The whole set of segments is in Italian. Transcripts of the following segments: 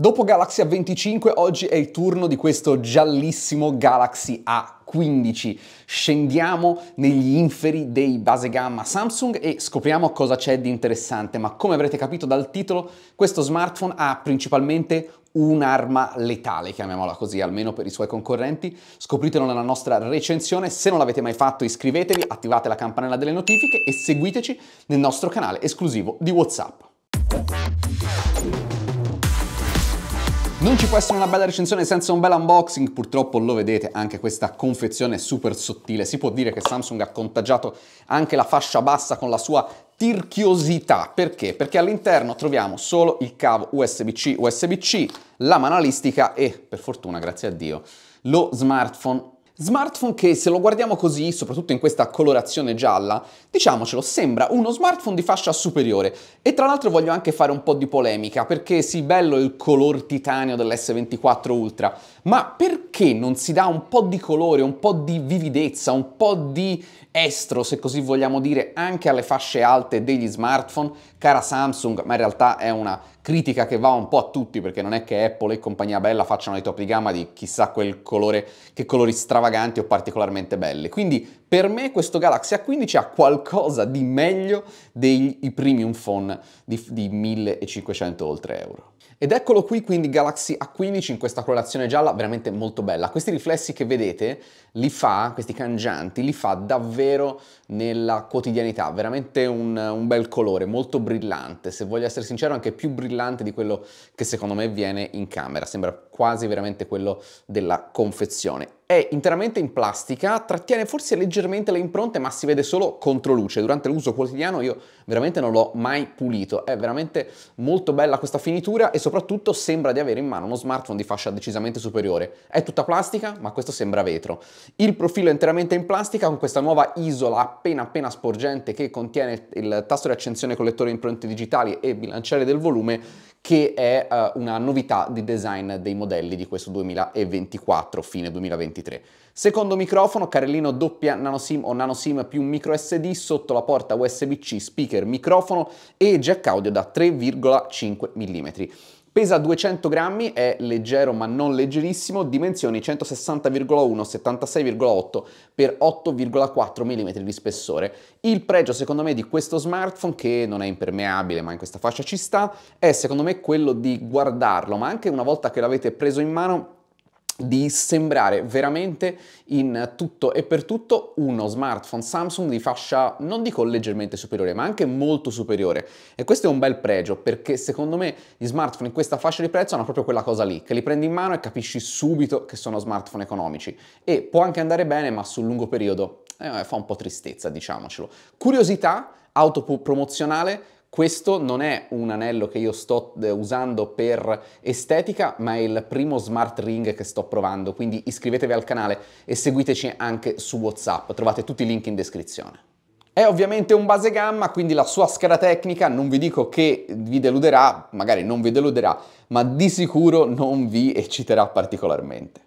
Dopo Galaxy A25 oggi è il turno di questo giallissimo Galaxy A 15. Scendiamo negli inferi dei base gamma Samsung e scopriamo cosa c'è di interessante, ma come avrete capito dal titolo, questo smartphone ha principalmente un'arma letale, chiamiamola così, almeno per i suoi concorrenti. Scopritelo nella nostra recensione, se non l'avete mai fatto iscrivetevi, attivate la campanella delle notifiche e seguiteci nel nostro canale esclusivo di WhatsApp. Non ci può essere una bella recensione senza un bel unboxing, purtroppo lo vedete, anche questa confezione è super sottile. Si può dire che Samsung ha contagiato anche la fascia bassa con la sua tirchiosità. Perché? Perché all'interno troviamo solo il cavo USB-C, USB-C, la manualistica e, per fortuna, grazie a Dio, lo smartphone Smartphone che se lo guardiamo così, soprattutto in questa colorazione gialla, diciamocelo, sembra uno smartphone di fascia superiore. E tra l'altro voglio anche fare un po' di polemica, perché sì, bello il color titanio dell'S24 Ultra, ma perché non si dà un po' di colore, un po' di vividezza, un po' di estro, se così vogliamo dire, anche alle fasce alte degli smartphone? Cara Samsung, ma in realtà è una critica che va un po' a tutti perché non è che Apple e compagnia bella facciano i top di gamma di chissà quel colore, che colori stravaganti o particolarmente belli. Quindi per me questo Galaxy A15 ha qualcosa di meglio dei premium phone di, di 1500 oltre euro. Ed eccolo qui quindi Galaxy A15 in questa colorazione gialla veramente molto bella. Questi riflessi che vedete li fa, questi cangianti, li fa davvero nella quotidianità, veramente un, un bel colore, molto brillante, se voglio essere sincero anche più brillante di quello che secondo me viene in camera, sembra quasi veramente quello della confezione è interamente in plastica, trattiene forse leggermente le impronte ma si vede solo contro luce. Durante l'uso quotidiano io veramente non l'ho mai pulito. È veramente molto bella questa finitura e soprattutto sembra di avere in mano uno smartphone di fascia decisamente superiore. È tutta plastica ma questo sembra vetro. Il profilo è interamente in plastica con questa nuova isola appena appena sporgente che contiene il tasto di accensione collettore impronte digitali e bilanciere del volume che è uh, una novità di design dei modelli di questo 2024, fine 2023. Secondo microfono, carrellino doppia nanoSIM o nanoSIM più micro SD sotto la porta USB-C, speaker, microfono e jack audio da 3,5 mm. Pesa 200 grammi, è leggero ma non leggerissimo, dimensioni 160,1, 76,8 per 8,4 mm di spessore. Il pregio secondo me di questo smartphone, che non è impermeabile ma in questa fascia ci sta, è secondo me quello di guardarlo, ma anche una volta che l'avete preso in mano di sembrare veramente in tutto e per tutto uno smartphone Samsung di fascia non dico leggermente superiore ma anche molto superiore e questo è un bel pregio perché secondo me gli smartphone in questa fascia di prezzo hanno proprio quella cosa lì che li prendi in mano e capisci subito che sono smartphone economici e può anche andare bene ma sul lungo periodo eh, fa un po' tristezza diciamocelo curiosità autopromozionale questo non è un anello che io sto eh, usando per estetica, ma è il primo smart ring che sto provando, quindi iscrivetevi al canale e seguiteci anche su WhatsApp, trovate tutti i link in descrizione. È ovviamente un base gamma, quindi la sua scheda tecnica non vi dico che vi deluderà, magari non vi deluderà, ma di sicuro non vi ecciterà particolarmente.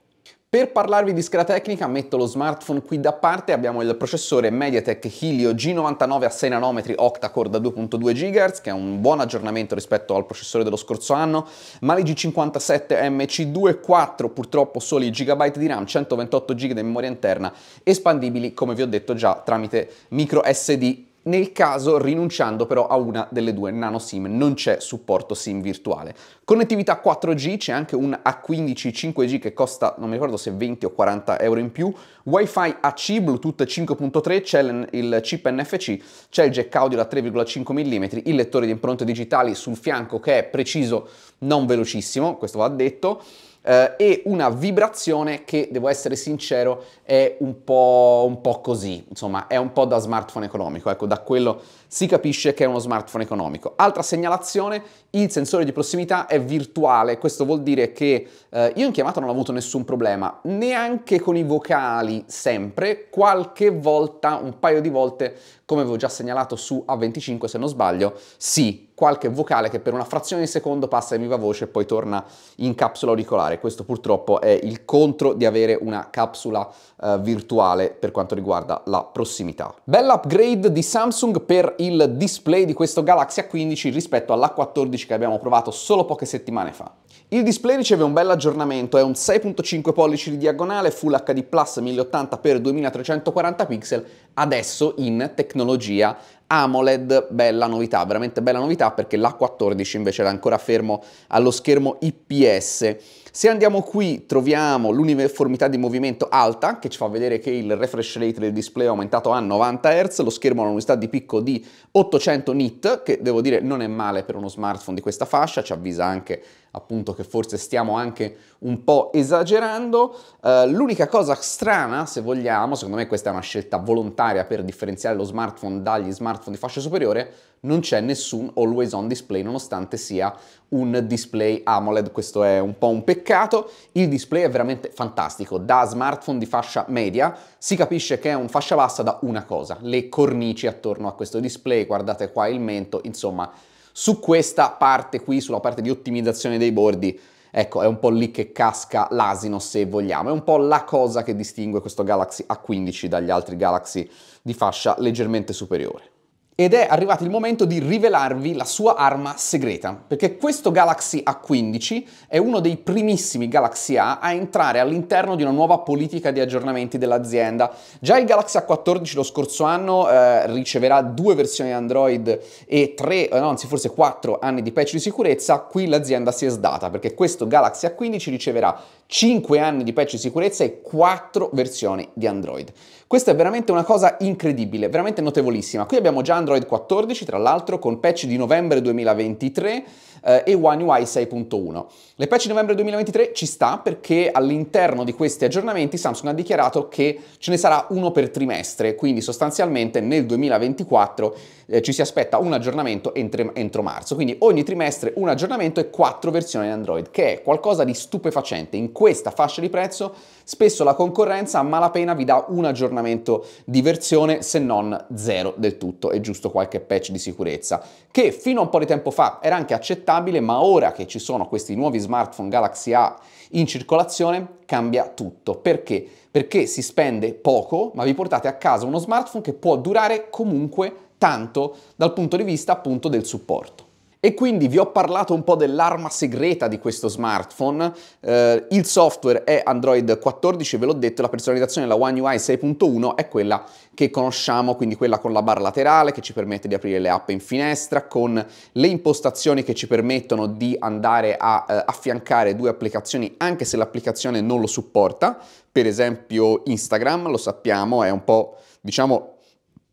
Per parlarvi di scheda tecnica metto lo smartphone qui da parte, abbiamo il processore MediaTek Helio G99 a 6 nanometri octa-core da 2.2 GHz che è un buon aggiornamento rispetto al processore dello scorso anno, Mali g 57 MC2 4 purtroppo soli gigabyte di RAM, 128 GB di memoria interna, espandibili come vi ho detto già tramite micro SD nel caso rinunciando però a una delle due nano SIM non c'è supporto SIM virtuale. Connettività 4G, c'è anche un A15 5G che costa, non mi ricordo se 20 o 40 euro in più, Wi-Fi AC, Bluetooth 5.3, c'è il chip NFC, c'è il jack audio da 3,5 mm, il lettore di impronte digitali sul fianco che è preciso, non velocissimo, questo va detto, eh, e una vibrazione che, devo essere sincero, è un po', un po', così, insomma, è un po' da smartphone economico, ecco, da quello si capisce che è uno smartphone economico. Altra segnalazione, il sensore di prossimità è virtuale, questo vuol dire che eh, io in chiamata non ho avuto nessun problema, neanche con i vocali sempre, qualche volta, un paio di volte, come avevo già segnalato su A25 se non sbaglio, sì, qualche vocale che per una frazione di secondo passa in viva voce e poi torna in capsula auricolare, questo purtroppo è il contro di avere una capsula eh, virtuale per quanto riguarda la prossimità. Bella upgrade di Samsung per il display di questo Galaxy A15 rispetto all'A14 che abbiamo provato solo poche settimane fa. Il display riceve un bel aggiornamento, è un 6.5 pollici di diagonale, Full HD Plus 1080x2340 pixel, adesso in tecnologia AMOLED, bella novità, veramente bella novità perché l'A14 invece era ancora fermo allo schermo IPS se andiamo qui troviamo l'uniformità di movimento alta che ci fa vedere che il refresh rate del display è aumentato a 90 Hz, lo schermo ha un'unità di picco di 800 nit che devo dire non è male per uno smartphone di questa fascia, ci avvisa anche appunto che forse stiamo anche un po' esagerando. Uh, l'unica cosa strana, se vogliamo, secondo me questa è una scelta volontaria per differenziare lo smartphone dagli smartphone di fascia superiore, non c'è nessun always on display nonostante sia un display AMOLED, questo è un po' un peccato, il display è veramente fantastico, da smartphone di fascia media si capisce che è un fascia bassa da una cosa, le cornici attorno a questo display, guardate qua il mento, insomma su questa parte qui, sulla parte di ottimizzazione dei bordi, Ecco, è un po' lì che casca l'asino se vogliamo, è un po' la cosa che distingue questo Galaxy A15 dagli altri Galaxy di fascia leggermente superiore ed è arrivato il momento di rivelarvi la sua arma segreta, perché questo Galaxy A15 è uno dei primissimi Galaxy A a entrare all'interno di una nuova politica di aggiornamenti dell'azienda. Già il Galaxy A14 lo scorso anno eh, riceverà due versioni Android e tre, eh, no, anzi forse quattro anni di patch di sicurezza, qui l'azienda si è sdata, perché questo Galaxy A15 riceverà 5 anni di patch di sicurezza e 4 versioni di Android. Questa è veramente una cosa incredibile, veramente notevolissima. Qui abbiamo già Android 14, tra l'altro, con patch di novembre 2023 eh, e One UI 6.1. Le patch di novembre 2023 ci sta perché all'interno di questi aggiornamenti Samsung ha dichiarato che ce ne sarà uno per trimestre, quindi sostanzialmente nel 2024 eh, ci si aspetta un aggiornamento entro, entro marzo. Quindi ogni trimestre un aggiornamento e 4 versioni di Android, che è qualcosa di stupefacente, incredibile questa fascia di prezzo spesso la concorrenza a malapena vi dà un aggiornamento di versione se non zero del tutto e giusto qualche patch di sicurezza che fino a un po' di tempo fa era anche accettabile ma ora che ci sono questi nuovi smartphone Galaxy A in circolazione cambia tutto perché? Perché si spende poco ma vi portate a casa uno smartphone che può durare comunque tanto dal punto di vista appunto del supporto. E quindi vi ho parlato un po' dell'arma segreta di questo smartphone, eh, il software è Android 14, ve l'ho detto, la personalizzazione della One UI 6.1 è quella che conosciamo, quindi quella con la barra laterale che ci permette di aprire le app in finestra, con le impostazioni che ci permettono di andare a eh, affiancare due applicazioni anche se l'applicazione non lo supporta, per esempio Instagram, lo sappiamo, è un po', diciamo,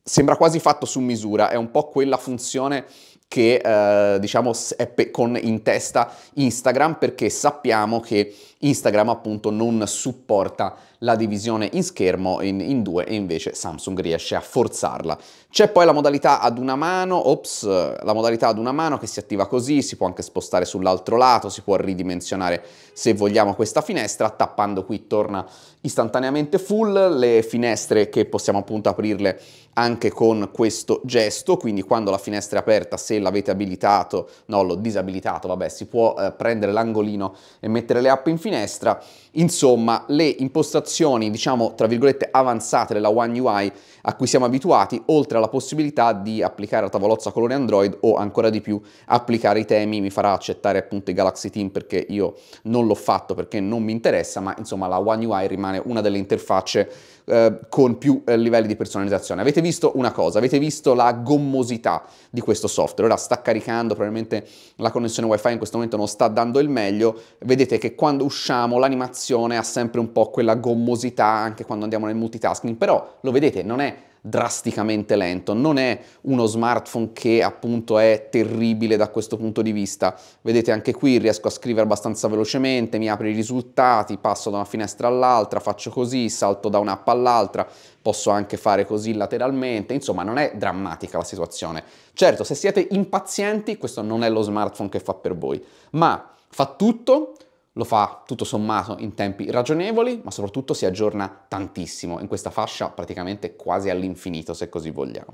sembra quasi fatto su misura, è un po' quella funzione che eh, diciamo è pe- con in testa Instagram perché sappiamo che Instagram appunto non supporta la divisione in schermo in, in, due e invece Samsung riesce a forzarla. C'è poi la modalità ad una mano, ops, la modalità ad una mano che si attiva così, si può anche spostare sull'altro lato, si può ridimensionare se vogliamo questa finestra, tappando qui torna istantaneamente full, le finestre che possiamo appunto aprirle anche con questo gesto, quindi quando la finestra è aperta se l'avete abilitato, no l'ho disabilitato, vabbè, si può eh, prendere l'angolino e mettere le app in finestra Insomma, le impostazioni, diciamo, tra virgolette avanzate della One UI a cui siamo abituati, oltre alla possibilità di applicare la tavolozza colore Android o ancora di più applicare i temi, mi farà accettare appunto i Galaxy Team perché io non l'ho fatto perché non mi interessa, ma insomma la One UI rimane una delle interfacce eh, con più eh, livelli di personalizzazione. Avete visto una cosa, avete visto la gommosità di questo software, ora sta caricando, probabilmente la connessione wifi in questo momento non sta dando il meglio, vedete che quando usciamo l'animazione animazione ha sempre un po' quella gommosità anche quando andiamo nel multitasking, però lo vedete, non è drasticamente lento, non è uno smartphone che appunto è terribile da questo punto di vista. Vedete anche qui riesco a scrivere abbastanza velocemente, mi apre i risultati, passo da una finestra all'altra, faccio così, salto da un'app all'altra, posso anche fare così lateralmente, insomma non è drammatica la situazione. Certo, se siete impazienti questo non è lo smartphone che fa per voi, ma fa tutto lo fa tutto sommato in tempi ragionevoli, ma soprattutto si aggiorna tantissimo, in questa fascia praticamente quasi all'infinito se così vogliamo.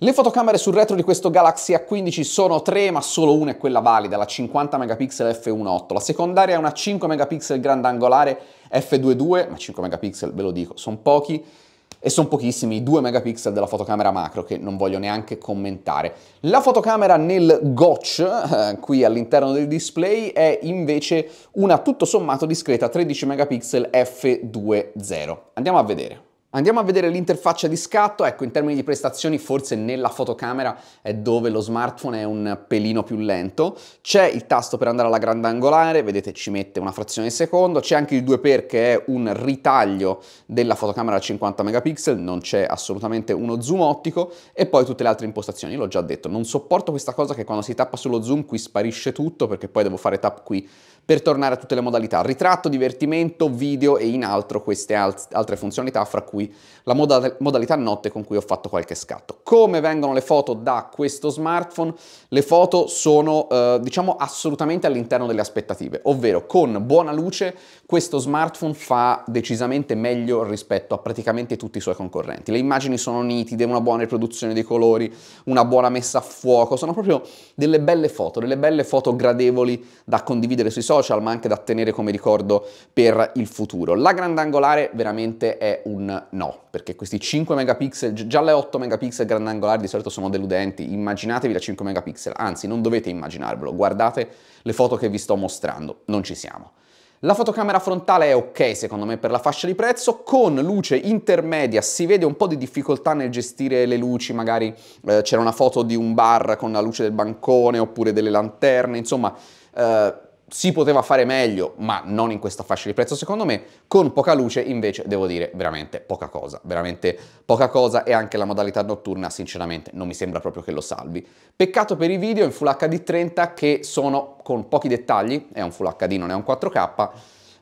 Le fotocamere sul retro di questo Galaxy A15 sono tre, ma solo una è quella valida, la 50 megapixel f1.8. La secondaria è una 5 megapixel grandangolare f2.2, ma 5 megapixel ve lo dico, sono pochi e sono pochissimi i 2 megapixel della fotocamera macro che non voglio neanche commentare. La fotocamera nel Gotch, eh, qui all'interno del display, è invece una tutto sommato discreta 13 megapixel f2.0. Andiamo a vedere. Andiamo a vedere l'interfaccia di scatto, ecco in termini di prestazioni forse nella fotocamera è dove lo smartphone è un pelino più lento, c'è il tasto per andare alla grandangolare, vedete ci mette una frazione di secondo, c'è anche il 2x che è un ritaglio della fotocamera a 50 megapixel, non c'è assolutamente uno zoom ottico e poi tutte le altre impostazioni, l'ho già detto, non sopporto questa cosa che quando si tappa sullo zoom qui sparisce tutto perché poi devo fare tap qui per tornare a tutte le modalità, ritratto, divertimento, video e in altro queste altre funzionalità, fra cui la moda modalità notte con cui ho fatto qualche scatto. Come vengono le foto da questo smartphone? Le foto sono, eh, diciamo, assolutamente all'interno delle aspettative, ovvero con buona luce questo smartphone fa decisamente meglio rispetto a praticamente tutti i suoi concorrenti. Le immagini sono nitide, una buona riproduzione dei colori, una buona messa a fuoco, sono proprio delle belle foto, delle belle foto gradevoli da condividere sui social, social, ma anche da tenere come ricordo per il futuro. La grandangolare veramente è un no, perché questi 5 megapixel, già le 8 megapixel grandangolari di solito sono deludenti, immaginatevi la 5 megapixel, anzi non dovete immaginarvelo, guardate le foto che vi sto mostrando, non ci siamo. La fotocamera frontale è ok secondo me per la fascia di prezzo, con luce intermedia si vede un po' di difficoltà nel gestire le luci, magari eh, c'era una foto di un bar con la luce del bancone oppure delle lanterne, insomma eh, si poteva fare meglio, ma non in questa fascia di prezzo secondo me, con poca luce invece devo dire veramente poca cosa, veramente poca cosa e anche la modalità notturna sinceramente non mi sembra proprio che lo salvi. Peccato per i video in Full HD 30 che sono con pochi dettagli, è un Full HD non è un 4K,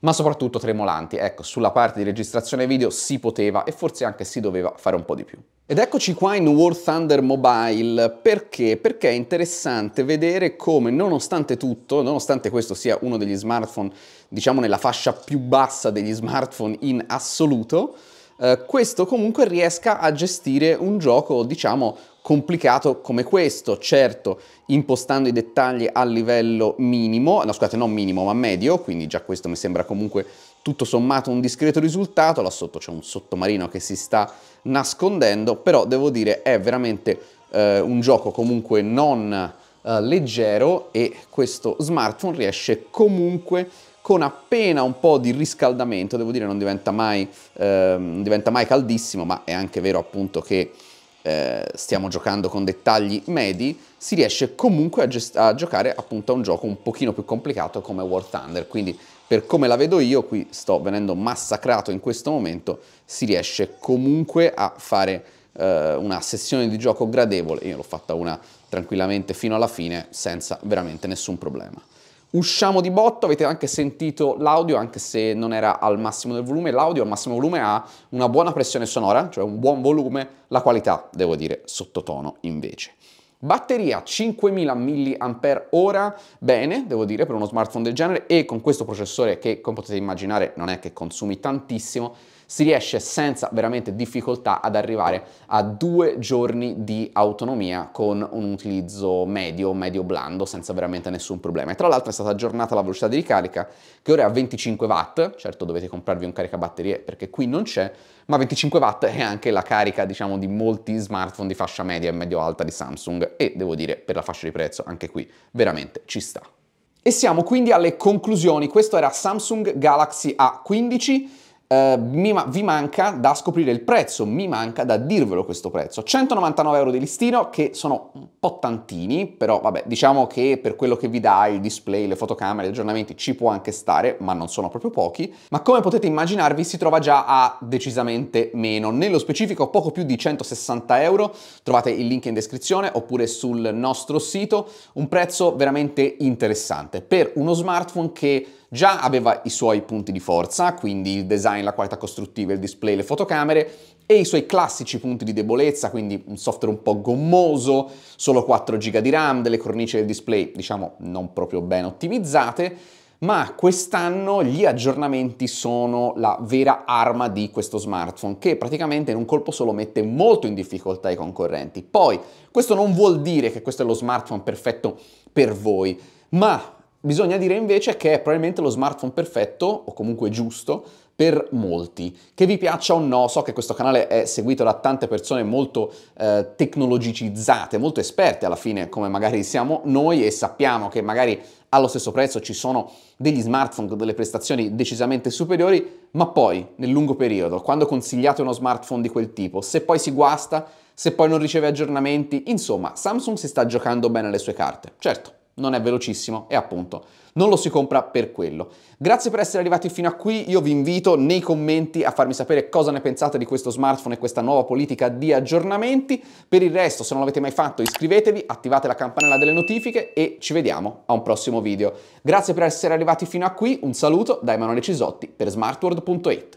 ma soprattutto tremolanti, ecco sulla parte di registrazione video si poteva e forse anche si doveva fare un po' di più. Ed eccoci qua in War Thunder Mobile, perché? Perché è interessante vedere come nonostante tutto, nonostante questo sia uno degli smartphone, diciamo nella fascia più bassa degli smartphone in assoluto, eh, questo comunque riesca a gestire un gioco, diciamo, complicato come questo, certo impostando i dettagli a livello minimo, no scusate non minimo ma medio, quindi già questo mi sembra comunque tutto sommato un discreto risultato, là sotto c'è un sottomarino che si sta nascondendo, però devo dire è veramente eh, un gioco comunque non eh, leggero e questo smartphone riesce comunque con appena un po' di riscaldamento, devo dire non diventa mai, eh, diventa mai caldissimo, ma è anche vero appunto che eh, stiamo giocando con dettagli medi, si riesce comunque a, gest- a giocare appunto a un gioco un pochino più complicato come War Thunder, quindi per come la vedo io, qui sto venendo massacrato in questo momento, si riesce comunque a fare eh, una sessione di gioco gradevole, io l'ho fatta una tranquillamente fino alla fine senza veramente nessun problema. Usciamo di botto, avete anche sentito l'audio, anche se non era al massimo del volume, l'audio al massimo volume ha una buona pressione sonora, cioè un buon volume, la qualità, devo dire, sottotono invece. Batteria 5000 mAh, bene, devo dire, per uno smartphone del genere e con questo processore che, come potete immaginare, non è che consumi tantissimo, si riesce senza veramente difficoltà ad arrivare a due giorni di autonomia con un utilizzo medio, medio blando, senza veramente nessun problema. E tra l'altro è stata aggiornata la velocità di ricarica, che ora è a 25 watt, certo dovete comprarvi un caricabatterie perché qui non c'è, ma 25 watt è anche la carica diciamo di molti smartphone di fascia media e medio alta di Samsung e devo dire per la fascia di prezzo anche qui veramente ci sta. E siamo quindi alle conclusioni, questo era Samsung Galaxy A15, Uh, ma vi manca da scoprire il prezzo, mi manca da dirvelo questo prezzo. 199 euro di listino che sono un po' tantini, però vabbè, diciamo che per quello che vi dà il display, le fotocamere, gli aggiornamenti ci può anche stare, ma non sono proprio pochi. Ma come potete immaginarvi si trova già a decisamente meno. Nello specifico poco più di 160 euro, trovate il link in descrizione oppure sul nostro sito. Un prezzo veramente interessante per uno smartphone che Già aveva i suoi punti di forza, quindi il design, la qualità costruttiva, il display, le fotocamere, e i suoi classici punti di debolezza, quindi un software un po' gommoso, solo 4 GB di RAM, delle cornici del display diciamo non proprio ben ottimizzate, ma quest'anno gli aggiornamenti sono la vera arma di questo smartphone che praticamente in un colpo solo mette molto in difficoltà i concorrenti. Poi questo non vuol dire che questo è lo smartphone perfetto per voi, ma Bisogna dire invece che è probabilmente lo smartphone perfetto, o comunque giusto, per molti. Che vi piaccia o no, so che questo canale è seguito da tante persone molto eh, tecnologicizzate, molto esperte alla fine, come magari siamo noi e sappiamo che magari allo stesso prezzo ci sono degli smartphone con delle prestazioni decisamente superiori, ma poi nel lungo periodo, quando consigliate uno smartphone di quel tipo, se poi si guasta, se poi non riceve aggiornamenti, insomma, Samsung si sta giocando bene le sue carte. Certo, non è velocissimo e appunto non lo si compra per quello. Grazie per essere arrivati fino a qui, io vi invito nei commenti a farmi sapere cosa ne pensate di questo smartphone e questa nuova politica di aggiornamenti. Per il resto, se non l'avete mai fatto, iscrivetevi, attivate la campanella delle notifiche e ci vediamo a un prossimo video. Grazie per essere arrivati fino a qui, un saluto da Emanuele Cisotti per smartworld.it.